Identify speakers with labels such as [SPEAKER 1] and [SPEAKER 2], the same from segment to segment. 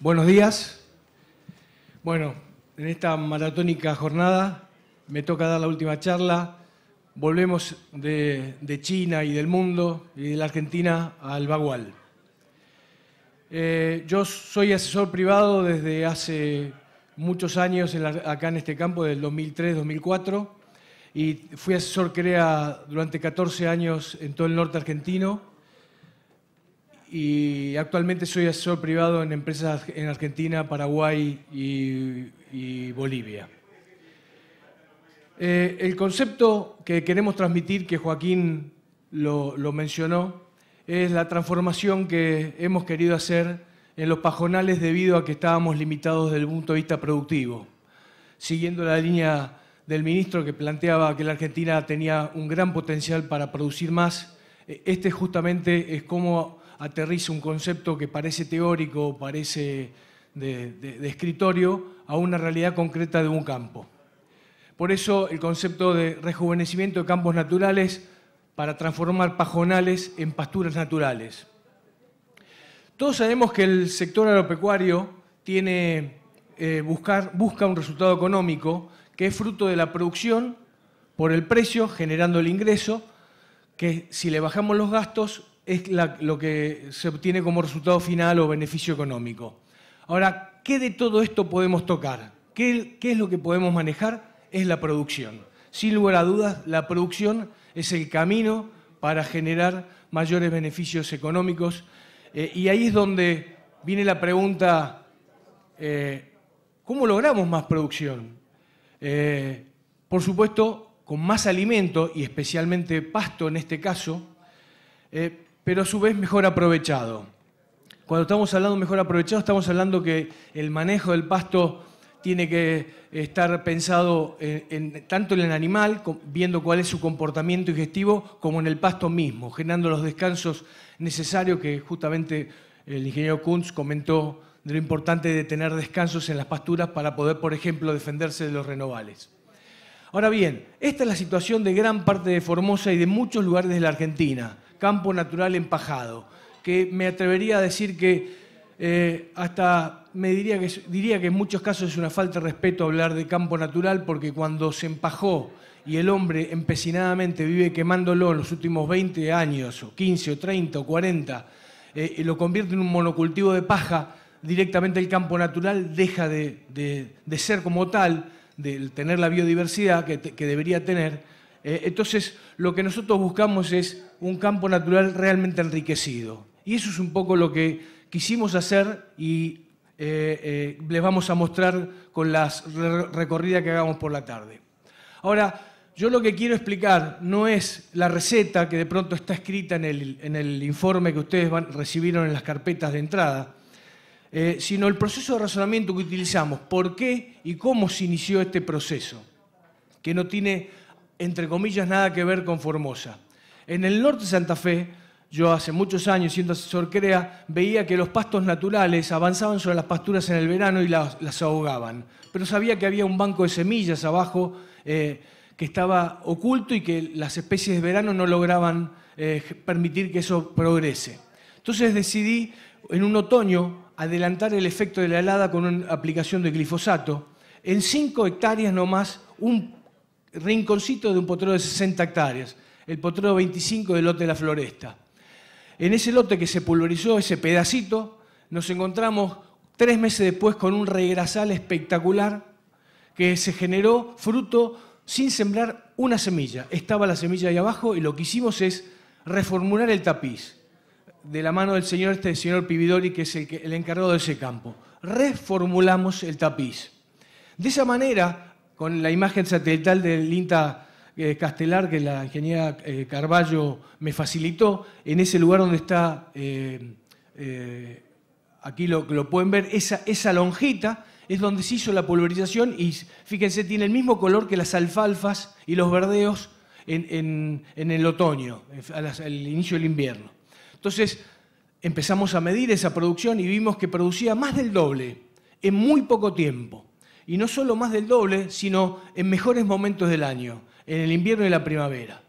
[SPEAKER 1] Buenos días. Bueno, en esta maratónica jornada me toca dar la última charla. Volvemos de, China y del mundo y de la Argentina al Bagual. Eh, yo soy asesor privado desde hace muchos años acá en este campo, del 2003-2004, y fui asesor CREA durante 14 años en todo el norte argentino y actualmente soy asesor privado en empresas en Argentina, Paraguay y, Bolivia. Eh, el concepto que queremos transmitir, que Joaquín lo, lo, mencionó, es la transformación que hemos querido hacer en los pajonales debido a que estábamos limitados desde el punto de vista productivo, siguiendo la línea del ministro que planteaba que la Argentina tenía un gran potencial para producir más. Eh, este justamente es cómo aterriza un concepto que parece teórico, parece de, escritorio, a una realidad concreta de un campo. Por eso el concepto de rejuvenecimiento de campos naturales para transformar pajonales en pasturas naturales. Todos sabemos que el sector agropecuario tiene, eh, buscar, busca un resultado económico que es fruto de la producción por el precio, generando el ingreso, que si le bajamos los gastos es lo que se obtiene como resultado final o beneficio económico. Ahora, ¿qué de todo esto podemos tocar? ¿Qué, es lo que podemos manejar? Es la producción. Sin lugar a dudas, la producción es el camino para generar mayores beneficios económicos. Eh, y ahí es donde viene la pregunta, eh, ¿cómo logramos más producción? Eh, por supuesto, con más alimento y especialmente pasto en este caso, pero a su vez mejor aprovechado. Cuando estamos hablando mejor aprovechado, estamos hablando que el manejo del pasto tiene que estar pensado tanto en el animal, viendo cuál es su comportamiento digestivo, como en el pasto mismo, generando los descansos necesarios que justamente el ingeniero Kunz comentó de lo importante de tener descansos en las pasturas para poder, por ejemplo, defenderse de los renovales. Ahora bien, esta es la situación de gran parte de Formosa y de muchos lugares de la Argentina campo natural empajado, que me atrevería a decir que eh, hasta me diría que, diría que en muchos casos es una falta de respeto hablar de campo natural porque cuando se empajó y el hombre empecinadamente vive quemándolo en los últimos 20 años, o 15, o 30, o 40, y eh, lo convierte en un monocultivo de paja, directamente el campo natural deja de, ser como tal, de tener la biodiversidad que, debería tener. Eh, entonces, lo que nosotros buscamos es un campo natural realmente enriquecido. Y eso es un poco lo que quisimos hacer y eh, eh, les vamos a mostrar con las recorridas que hagamos por la tarde. Ahora, yo lo que quiero explicar no es la receta que de pronto está escrita en el, informe que ustedes recibieron en las carpetas de entrada, eh, sino el proceso de razonamiento que utilizamos, por qué y cómo se inició este proceso, que no tiene, entre comillas, nada que ver con Formosa. En el norte de Santa Fe, yo hace muchos años, siendo asesor CREA, veía que los pastos naturales avanzaban sobre las pasturas en el verano y las, ahogaban. Pero sabía que había un banco de semillas abajo eh, que estaba oculto y que las especies de verano no lograban eh, permitir que eso progrese. Entonces decidí en un otoño adelantar el efecto de la helada con una aplicación de glifosato. En 5 hectáreas nomás, un rinconcito de un potrero de 60 hectáreas el potrero 25 del lote de la Floresta. En ese lote que se pulverizó, ese pedacito, nos encontramos tres meses después con un regrasal espectacular que se generó fruto sin sembrar una semilla. Estaba la semilla ahí abajo y lo que hicimos es reformular el tapiz de la mano del señor, este señor Pividori, que es el, el encargado de ese campo. Reformulamos el tapiz. De esa manera, con la imagen satelital del INTA eh, Castelar que la ingeniera eh, Carballo me facilitó, en ese lugar donde está, eh, aquí lo, pueden ver, esa, esa lonjita es donde se hizo la pulverización y fíjense, tiene el mismo color que las alfalfas y los verdeos en, en el otoño, al inicio del invierno. Entonces empezamos a medir esa producción y vimos que producía más del doble en muy poco tiempo. Y no solo más del doble, sino en mejores momentos del año en el invierno y la primavera.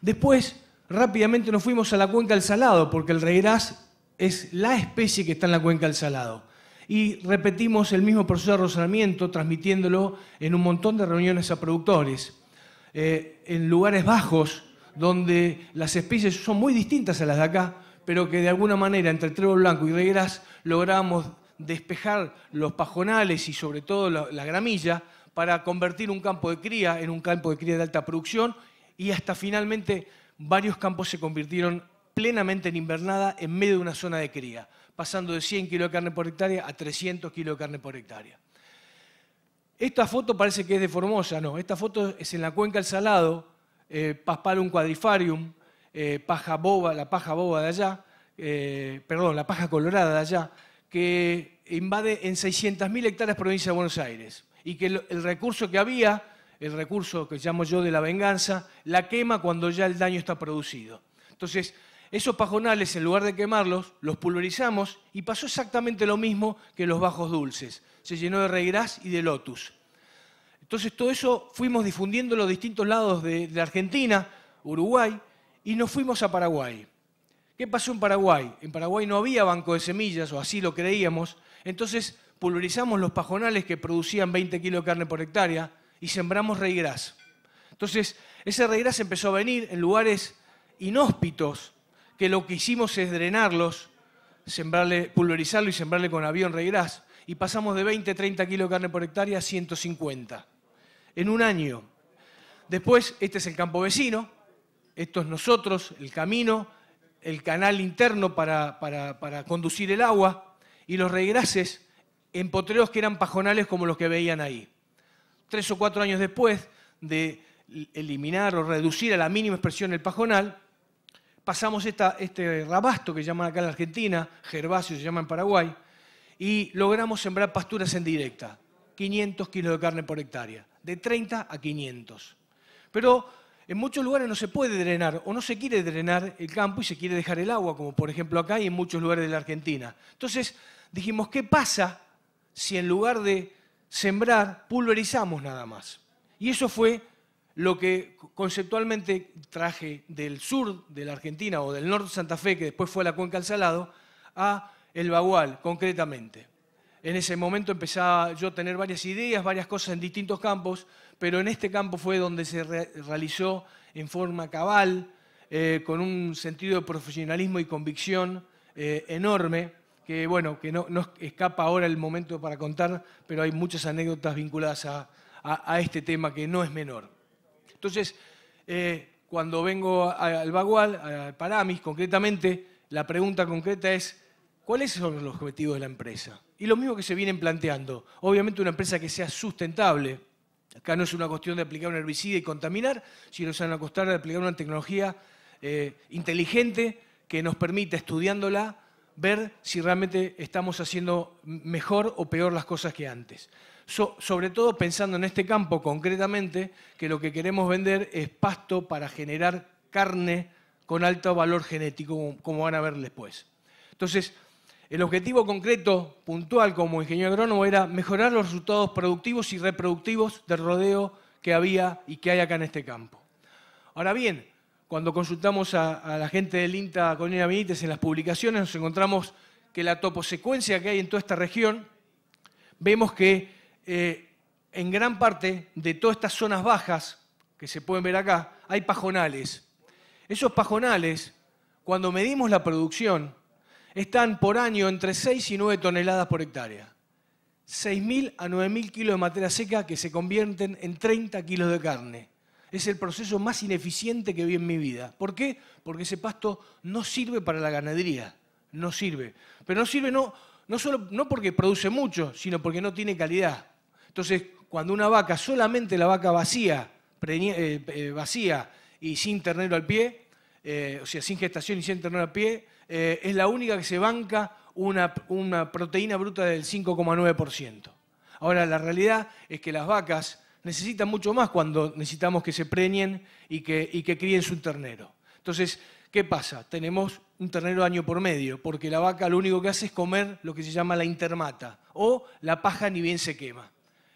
[SPEAKER 1] Después, rápidamente nos fuimos a la cuenca del Salado, porque el reirás es la especie que está en la cuenca del Salado. Y repetimos el mismo proceso de arrozamiento, transmitiéndolo en un montón de reuniones a productores, eh, en lugares bajos, donde las especies son muy distintas a las de acá, pero que de alguna manera entre el trébol blanco y reirás logramos despejar los pajonales y sobre todo la gramilla para convertir un campo de cría en un campo de cría de alta producción y hasta finalmente varios campos se convirtieron plenamente en invernada en medio de una zona de cría, pasando de 100 kilos de carne por hectárea a 300 kilos de carne por hectárea. Esta foto parece que es de Formosa, no, esta foto es en la cuenca del Salado, eh, quadrifarium, eh, paja boba, la paja boba de allá, eh, perdón, la paja colorada de allá, que invade en 600.000 hectáreas provincia de Buenos Aires y que el, recurso que había, el recurso que llamo yo de la venganza, la quema cuando ya el daño está producido. Entonces, esos pajonales, en lugar de quemarlos, los pulverizamos y pasó exactamente lo mismo que los bajos dulces. Se llenó de reirás y de lotus. Entonces todo eso fuimos difundiendo los distintos lados de, de, Argentina, Uruguay, y nos fuimos a Paraguay. ¿Qué pasó en Paraguay? En Paraguay no había banco de semillas, o así lo creíamos. Entonces pulverizamos los pajonales que producían 20 kilos de carne por hectárea y sembramos reigras. Entonces, ese reigras empezó a venir en lugares inhóspitos, que lo que hicimos es drenarlos, sembrarle, pulverizarlo y sembrarle con avión reigras. Y pasamos de 20, 30 kilos de carne por hectárea a 150 en un año. Después, este es el campo vecino, esto es nosotros, el camino, el canal interno para, para conducir el agua y los reigrases en potreos que eran pajonales como los que veían ahí. Tres o cuatro años después de eliminar o reducir a la mínima expresión el pajonal, pasamos esta, este rabasto que llaman acá en la Argentina, gervasio se llama en Paraguay, y logramos sembrar pasturas en directa, 500 kilos de carne por hectárea, de 30 a 500. Pero en muchos lugares no se puede drenar o no se quiere drenar el campo y se quiere dejar el agua, como por ejemplo acá y en muchos lugares de la Argentina. Entonces dijimos, ¿qué pasa si en lugar de sembrar, pulverizamos nada más? Y eso fue lo que conceptualmente traje del sur de la Argentina o del norte de Santa Fe, que después fue la cuenca del Salado, a el Bagual, concretamente. En ese momento empezaba yo a tener varias ideas, varias cosas en distintos campos, pero en este campo fue donde se realizó en forma cabal, eh, con un sentido de profesionalismo y convicción eh, enorme que bueno, que no, escapa ahora el momento para contar, pero hay muchas anécdotas vinculadas a, este tema que no es menor. Entonces, eh, cuando vengo al Bagual, al Paramis concretamente, la pregunta concreta es, ¿cuáles son los objetivos de la empresa? Y lo mismo que se vienen planteando. Obviamente una empresa que sea sustentable. Acá no es una cuestión de aplicar un herbicida y contaminar, sino es una cuestión de aplicar una tecnología eh, inteligente que nos permita, estudiándola, ver si realmente estamos haciendo mejor o peor las cosas que antes. sobre todo pensando en este campo concretamente, que lo que queremos vender es pasto para generar carne con alto valor genético, como van a ver después. Entonces, el objetivo concreto, puntual como ingeniero agrónomo, era mejorar los resultados productivos y reproductivos del rodeo que había y que hay acá en este campo. Ahora bien, cuando consultamos a, la gente del INTA con en las publicaciones, nos encontramos que la toposecuencia que hay en toda esta región, vemos que eh, en gran parte de todas estas zonas bajas, que se pueden ver acá, hay pajonales. Esos pajonales, cuando medimos la producción, están por año entre 6 y 9 toneladas por hectárea. 6.000 a 9.000 kilos de materia seca que se convierten en 30 kilos de carne es el proceso más ineficiente que vi en mi vida. ¿Por qué? Porque ese pasto no sirve para la ganadería, no sirve. Pero no sirve no, no, solo, no porque produce mucho, sino porque no tiene calidad. Entonces, cuando una vaca, solamente la vaca vacía, eh, eh, vacía y sin ternero al pie, eh, o sea, sin gestación y sin ternero al pie, es la única que se banca una, una proteína bruta del 5,9%. Ahora, la realidad es que las vacas Necesita mucho más cuando necesitamos que se preñen y que, y que críen su ternero. Entonces, ¿qué pasa? Tenemos un ternero año por medio, porque la vaca lo único que hace es comer lo que se llama la intermata, o la paja ni bien se quema.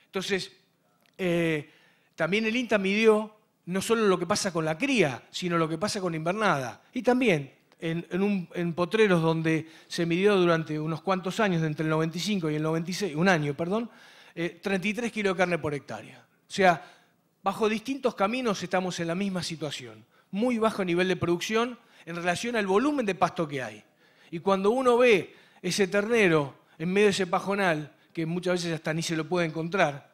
[SPEAKER 1] Entonces, eh, también el INTA midió no solo lo que pasa con la cría, sino lo que pasa con la invernada. Y también en, un, en, potreros donde se midió durante unos cuantos años, entre el 95 y el 96, un año, perdón, 33 eh, kilos de carne por hectárea. O sea, bajo distintos caminos estamos en la misma situación. Muy bajo nivel de producción en relación al volumen de pasto que hay. Y cuando uno ve ese ternero en medio de ese pajonal, que muchas veces hasta ni se lo puede encontrar,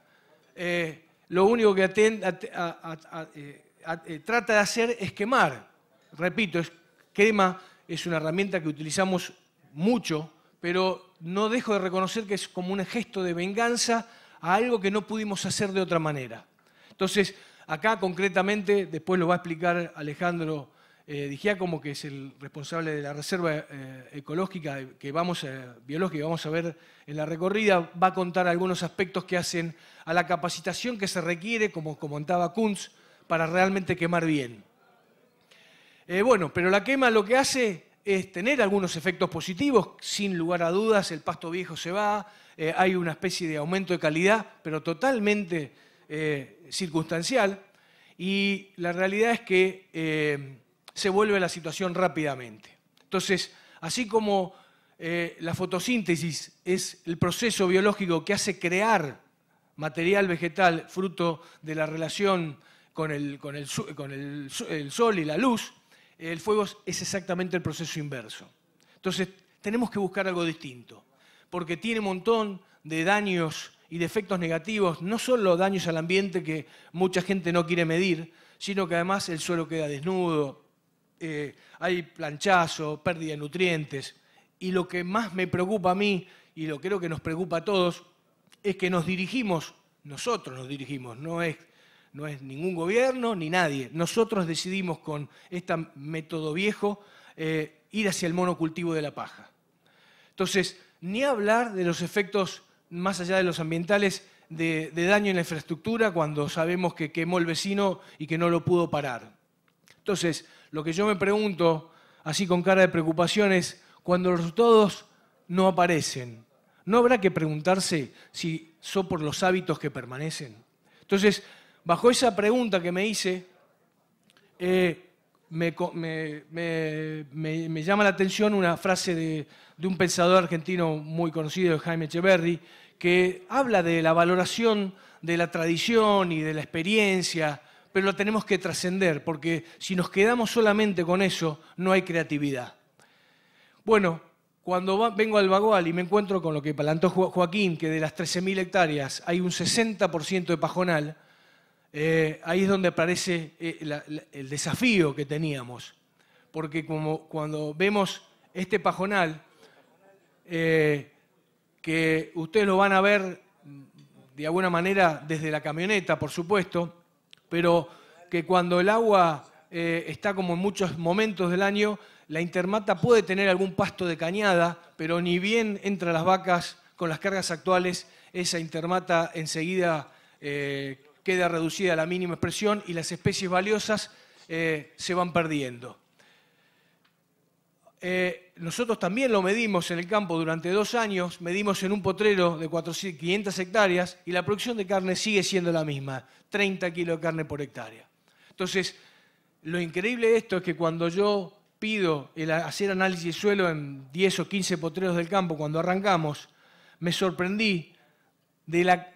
[SPEAKER 1] eh, lo único que eh, eh, trata de hacer es quemar. Repito, quema crema es una herramienta que utilizamos mucho, pero no dejo de reconocer que es como un gesto de venganza a algo que no pudimos hacer de otra manera. Entonces, acá concretamente, después lo va a explicar Alejandro eh, como que es el responsable de la reserva eh, ecológica que vamos a, eh, biológica que vamos a ver en la recorrida, va a contar algunos aspectos que hacen a la capacitación que se requiere, como comentaba Kunz, para realmente quemar bien. Eh, bueno, pero la quema lo que hace es tener algunos efectos positivos, sin lugar a dudas, el pasto viejo se va, eh, hay una especie de aumento de calidad, pero totalmente eh, circunstancial, y la realidad es que eh, se vuelve la situación rápidamente. Entonces, así como la fotosíntesis es el proceso biológico que hace crear material vegetal fruto de la relación con el sol y la luz, el fuego es exactamente el proceso inverso. Entonces, tenemos que buscar algo distinto, porque tiene un montón de daños y de efectos negativos, no solo daños al ambiente que mucha gente no quiere medir, sino que además el suelo queda desnudo, eh, hay planchazo, pérdida de nutrientes. Y lo que más me preocupa a mí, y lo creo que nos preocupa a todos, es que nos dirigimos, nosotros nos dirigimos, no es no es ningún gobierno ni nadie. Nosotros decidimos con este método viejo eh, ir hacia el monocultivo de la paja. Entonces, ni hablar de los efectos más allá de los ambientales de, de, daño en la infraestructura cuando sabemos que quemó el vecino y que no lo pudo parar. Entonces, lo que yo me pregunto, así con cara de preocupación, es cuando los resultados no aparecen, ¿no habrá que preguntarse si son por los hábitos que permanecen? Entonces, bajo esa pregunta que me hice, eh, me, llama la atención una frase de, un pensador argentino muy conocido, Jaime Echeverri, que habla de la valoración de la tradición y de la experiencia, pero lo tenemos que trascender, porque si nos quedamos solamente con eso, no hay creatividad. Bueno, cuando vengo al Bagual y me encuentro con lo que plantó Joaquín, que de las 13.000 hectáreas hay un 60% de pajonal, eh, ahí es donde aparece eh, el desafío que teníamos. Porque como cuando vemos este pajonal, eh, que ustedes lo van a ver de alguna manera desde la camioneta, por supuesto, pero que cuando el agua está como en muchos momentos del año, la intermata puede tener algún pasto de cañada, pero ni bien entra las vacas con las cargas actuales, esa intermata enseguida queda reducida a la mínima expresión y las especies valiosas eh, se van perdiendo. Eh, nosotros también lo medimos en el campo durante dos años, medimos en un potrero de 500 hectáreas y la producción de carne sigue siendo la misma, 30 kilos de carne por hectárea. Entonces, lo increíble de esto es que cuando yo pido el hacer análisis de suelo en 10 o 15 potreros del campo, cuando arrancamos, me sorprendí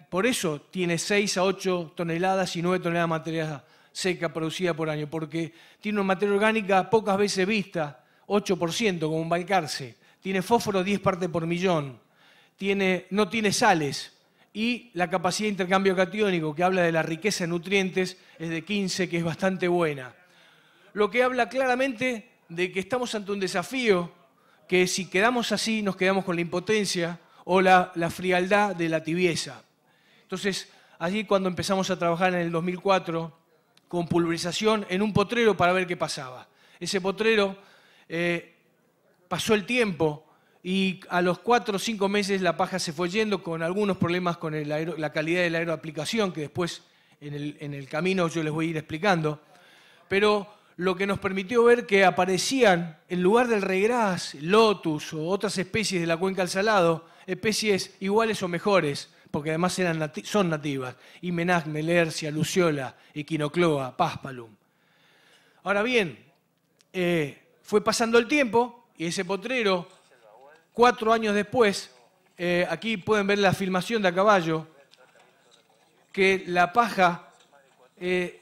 [SPEAKER 1] por eso tiene 6 a 8 toneladas y 9 toneladas de materia seca producida por año, porque tiene una materia orgánica pocas veces vista, 8% como un balcarce, tiene fósforo 10 partes por millón, tiene, no tiene sales y la capacidad de intercambio catiónico, que habla de la riqueza de nutrientes, es de 15, que es bastante buena. Lo que habla claramente de que estamos ante un desafío que si quedamos así nos quedamos con la impotencia o la, frialdad de la tibieza. Entonces, allí cuando empezamos a trabajar en el 2004 con pulverización en un potrero para ver qué pasaba. Ese potrero eh, pasó el tiempo y a los cuatro o cinco meses la paja se fue yendo con algunos problemas con la calidad de la aeroaplicación, que después en el, en el, camino yo les voy a ir explicando. Pero lo que nos permitió ver que aparecían, en lugar del regras, lotus o otras especies de la cuenca del Salado, especies iguales o mejores, porque además son nativas, menas Lercia, Luciola, Equinocloa, Paspalum. Ahora bien, eh, fue pasando el tiempo y ese potrero, cuatro años después, eh, aquí pueden ver la filmación de a caballo, que la paja eh,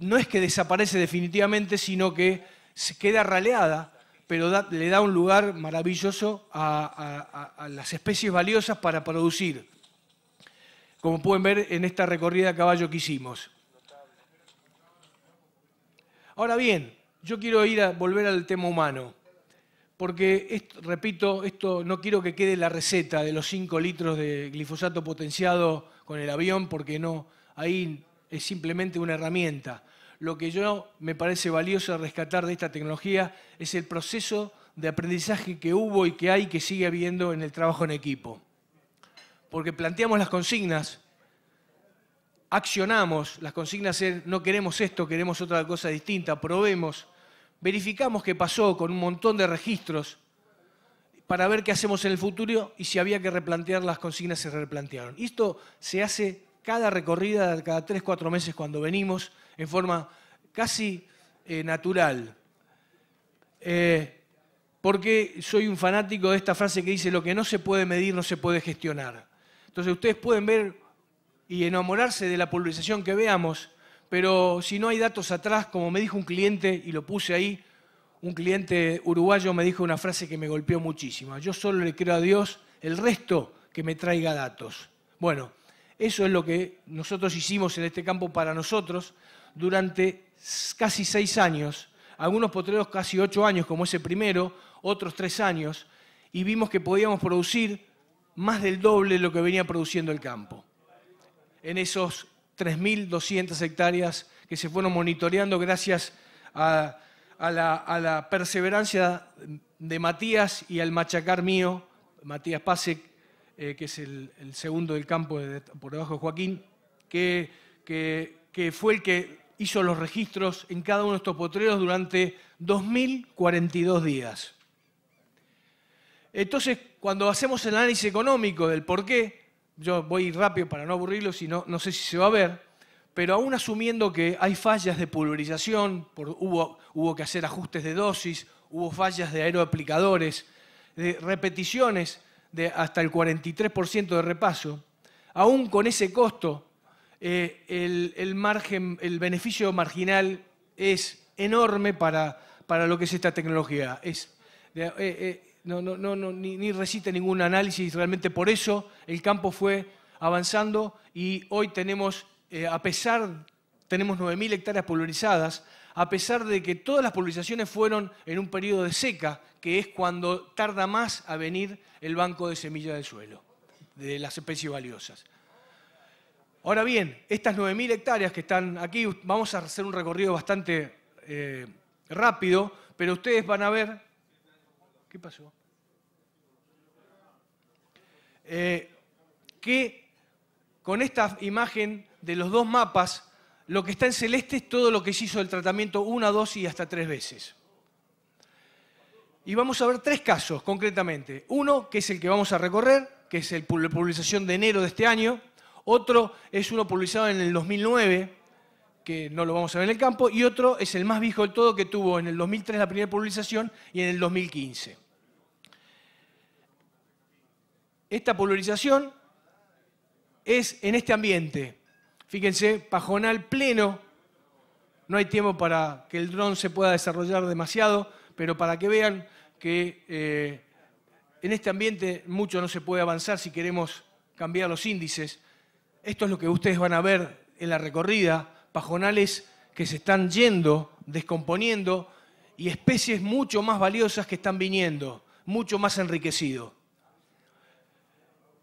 [SPEAKER 1] no es que desaparece definitivamente, sino que se queda raleada, pero le da un lugar maravilloso a, las especies valiosas para producir, como pueden ver en esta recorrida a caballo que hicimos. Ahora bien, yo quiero ir a volver al tema humano, porque, repito, esto no quiero que quede la receta de los 5 litros de glifosato potenciado con el avión, porque no, ahí es simplemente una herramienta. Lo que yo me parece valioso rescatar de esta tecnología es el proceso de aprendizaje que hubo y que hay y que sigue habiendo en el trabajo en equipo. Porque planteamos las consignas, accionamos, las consignas no queremos esto, queremos otra cosa distinta, probemos, verificamos qué pasó con un montón de registros para ver qué hacemos en el futuro y si había que replantear las consignas se replantearon. Y esto se hace cada recorrida, cada tres, cuatro meses cuando venimos, en forma casi eh, natural. Eh, porque soy un fanático de esta frase que dice, lo que no se puede medir no se puede gestionar. Entonces ustedes pueden ver y enamorarse de la pulverización que veamos, pero si no hay datos atrás, como me dijo un cliente, y lo puse ahí, un cliente uruguayo me dijo una frase que me golpeó muchísimo. Yo solo le creo a Dios, el resto que me traiga datos. Bueno, eso es lo que nosotros hicimos en este campo para nosotros durante casi seis años, algunos potreros casi ocho años, como ese primero, otros tres años, y vimos que podíamos producir más del doble de lo que venía produciendo el campo. En esos 3.200 hectáreas que se fueron monitoreando gracias a, la, perseverancia de Matías y al machacar mío, Matías pase. Eh, que es el, segundo del campo por debajo de Joaquín, que, que, fue el que hizo los registros en cada uno de estos potreros durante 2.042 días. Entonces, cuando hacemos el análisis económico del por qué, yo voy rápido para no aburrirlo, si no, sé si se va a ver, pero aún asumiendo que hay fallas de pulverización, hubo, hubo, que hacer ajustes de dosis, hubo fallas de aeroaplicadores, de repeticiones de hasta el 43% de repaso, aún con ese costo, eh, el, margen, el beneficio marginal es enorme para, lo que es esta tecnología. Es, eh, eh, no, ni, resiste ningún análisis, realmente por eso el campo fue avanzando y hoy tenemos, a pesar, tenemos 9.000 hectáreas pulverizadas, a pesar de que todas las publicaciones fueron en un periodo de seca, que es cuando tarda más a venir el banco de semillas del suelo, de las especies valiosas. Ahora bien, estas 9.000 hectáreas que están aquí, vamos a hacer un recorrido bastante eh, rápido, pero ustedes van a ver... ¿Qué pasó? Eh, que con esta imagen de los dos mapas lo que está en celeste es todo lo que se hizo del tratamiento una, dos y hasta tres veces. Y vamos a ver tres casos concretamente. Uno, que es el que vamos a recorrer, que es la publicación de enero de este año. Otro es uno publicado en el 2009, que no lo vamos a ver en el campo. Y otro es el más viejo del todo, que tuvo en el 2003 la primera publicación y en el 2015. Esta polarización es en este ambiente Fíjense, pajonal pleno, no hay tiempo para que el dron se pueda desarrollar demasiado, pero para que vean que eh, en este ambiente mucho no se puede avanzar si queremos cambiar los índices. Esto es lo que ustedes van a ver en la recorrida, pajonales que se están yendo, descomponiendo, y especies mucho más valiosas que están viniendo, mucho más enriquecido.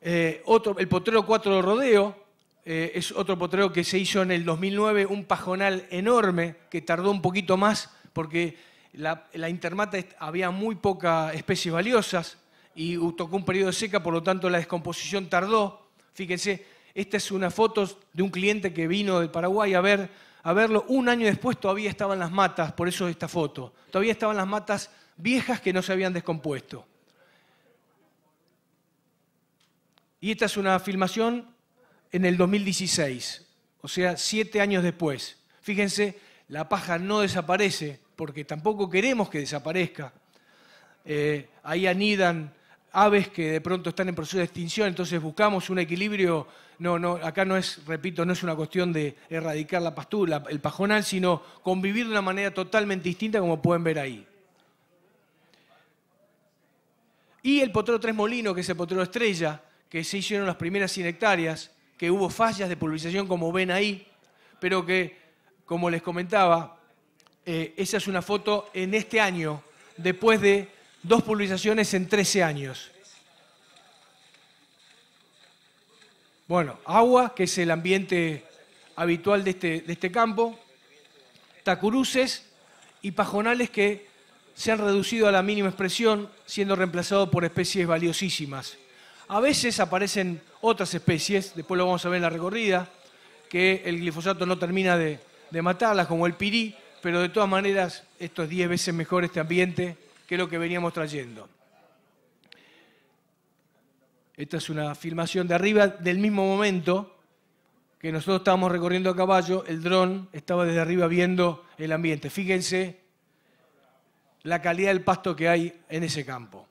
[SPEAKER 1] Eh, otro, el potrero 4 de rodeo, eh, es otro potreo que se hizo en el 2009, un pajonal enorme que tardó un poquito más porque la, intermata había muy pocas especies valiosas y tocó un periodo de seca, por lo tanto la descomposición tardó. Fíjense, esta es una foto de un cliente que vino del Paraguay a, ver, a verlo. Un año después todavía estaban las matas, por eso esta foto. Todavía estaban las matas viejas que no se habían descompuesto. Y esta es una filmación en el 2016, o sea, siete años después. Fíjense, la paja no desaparece, porque tampoco queremos que desaparezca. Eh, ahí anidan aves que de pronto están en proceso de extinción, entonces buscamos un equilibrio. No, no, acá no es, repito, no es una cuestión de erradicar la pastura, el pajonal, sino convivir de una manera totalmente distinta, como pueden ver ahí. Y el potrero Tres Molinos, que es el potrero estrella, que se hicieron las primeras 100 hectáreas, que hubo fallas de pulverización, como ven ahí, pero que, como les comentaba, eh, esa es una foto en este año, después de dos pulverizaciones en 13 años. Bueno, agua, que es el ambiente habitual de este, de este campo, tacuruces y pajonales que se han reducido a la mínima expresión, siendo reemplazados por especies valiosísimas. A veces aparecen otras especies, después lo vamos a ver en la recorrida, que el glifosato no termina de, de matarlas, como el pirí, pero de todas maneras esto es 10 veces mejor este ambiente que lo que veníamos trayendo. Esta es una filmación de arriba del mismo momento que nosotros estábamos recorriendo a caballo, el dron estaba desde arriba viendo el ambiente. Fíjense la calidad del pasto que hay en ese campo.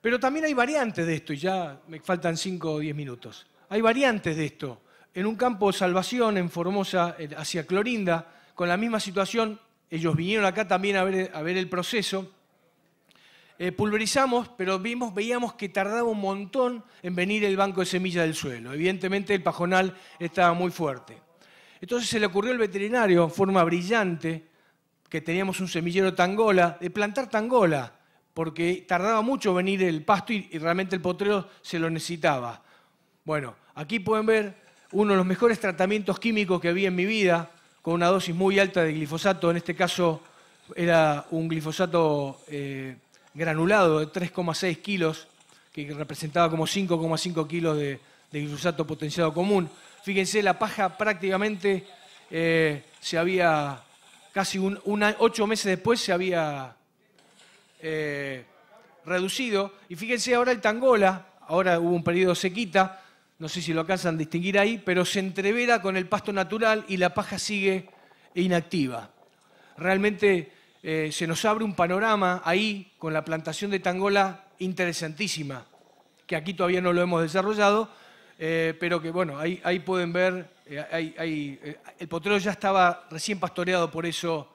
[SPEAKER 1] Pero también hay variantes de esto, y ya me faltan 5 o 10 minutos. Hay variantes de esto. En un campo de salvación, en Formosa, hacia Clorinda, con la misma situación, ellos vinieron acá también a ver, el proceso. Eh, pulverizamos, pero vimos, veíamos que tardaba un montón en venir el banco de semilla del suelo. Evidentemente el pajonal estaba muy fuerte. Entonces se le ocurrió al veterinario, en forma brillante, que teníamos un semillero tangola, de plantar tangola porque tardaba mucho venir el pasto y, realmente el potrero se lo necesitaba. Bueno, aquí pueden ver uno de los mejores tratamientos químicos que vi en mi vida, con una dosis muy alta de glifosato, en este caso era un glifosato eh, granulado de 3,6 kilos, que representaba como 5,5 kilos de, glifosato potenciado común. Fíjense, la paja prácticamente eh, se había, casi ocho meses después se había eh, reducido. Y fíjense ahora el tangola, ahora hubo un periodo sequita, no sé si lo alcanzan a distinguir ahí, pero se entrevera con el pasto natural y la paja sigue inactiva. Realmente eh, se nos abre un panorama ahí con la plantación de tangola interesantísima, que aquí todavía no lo hemos desarrollado, eh, pero que bueno, ahí, pueden ver, el potrero ya estaba recién pastoreado por eso,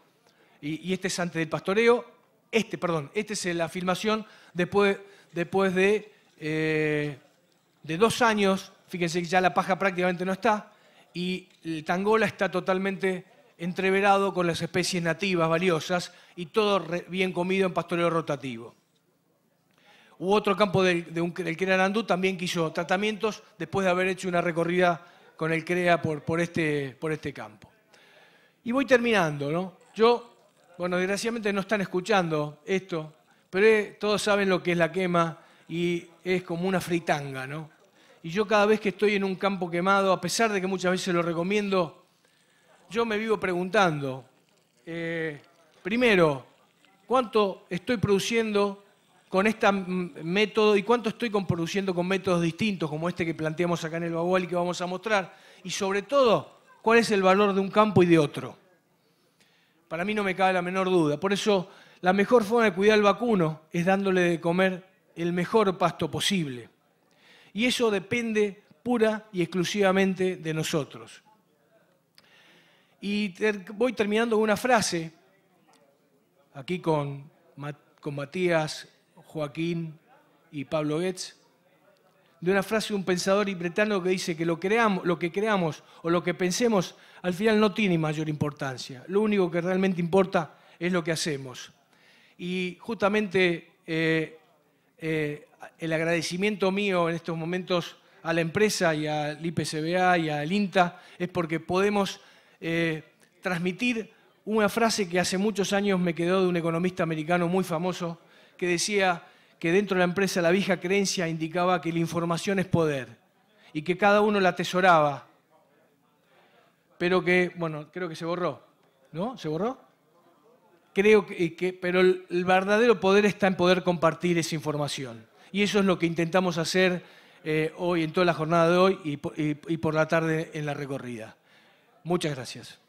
[SPEAKER 1] y este es antes del pastoreo, este, perdón, esta es la filmación después, después eh, de, dos años, fíjense que ya la paja prácticamente no está, y el tangola está totalmente entreverado con las especies nativas valiosas y todo bien comido en pastoreo rotativo. Hubo otro campo del, CREA también que hizo tratamientos después de haber hecho una recorrida con el CREA por, este, por este campo. Y voy terminando, ¿no? Yo bueno, desgraciadamente no están escuchando esto, pero eh, todos saben lo que es la quema y es como una fritanga, ¿no? Y yo cada vez que estoy en un campo quemado, a pesar de que muchas veces lo recomiendo, yo me vivo preguntando, eh, primero, ¿cuánto estoy produciendo con este método y cuánto estoy produciendo con métodos distintos como este que planteamos acá en el Bagual y que vamos a mostrar? Y sobre todo, ¿cuál es el valor de un campo y de otro? Para mí no me cabe la menor duda. Por eso la mejor forma de cuidar al vacuno es dándole de comer el mejor pasto posible. Y eso depende pura y exclusivamente de nosotros. Y voy terminando con una frase, aquí con, con Matías, Joaquín y Pablo Goetz de una frase de un pensador ibretano que dice que lo, creamos, lo que creamos o lo que pensemos al final no tiene mayor importancia. Lo único que realmente importa es lo que hacemos. Y justamente eh, eh, el agradecimiento mío en estos momentos a la empresa y al IPCBA y al INTA es porque podemos eh, transmitir una frase que hace muchos años me quedó de un economista americano muy famoso que decía, que dentro de la empresa la vieja creencia indicaba que la información es poder y que cada uno la atesoraba, pero que, bueno, creo que se borró, ¿no? ¿Se borró? Creo que, pero el, verdadero poder está en poder compartir esa información. Y eso es lo que intentamos hacer eh, hoy en toda la jornada de hoy y por la tarde en la recorrida. Muchas gracias.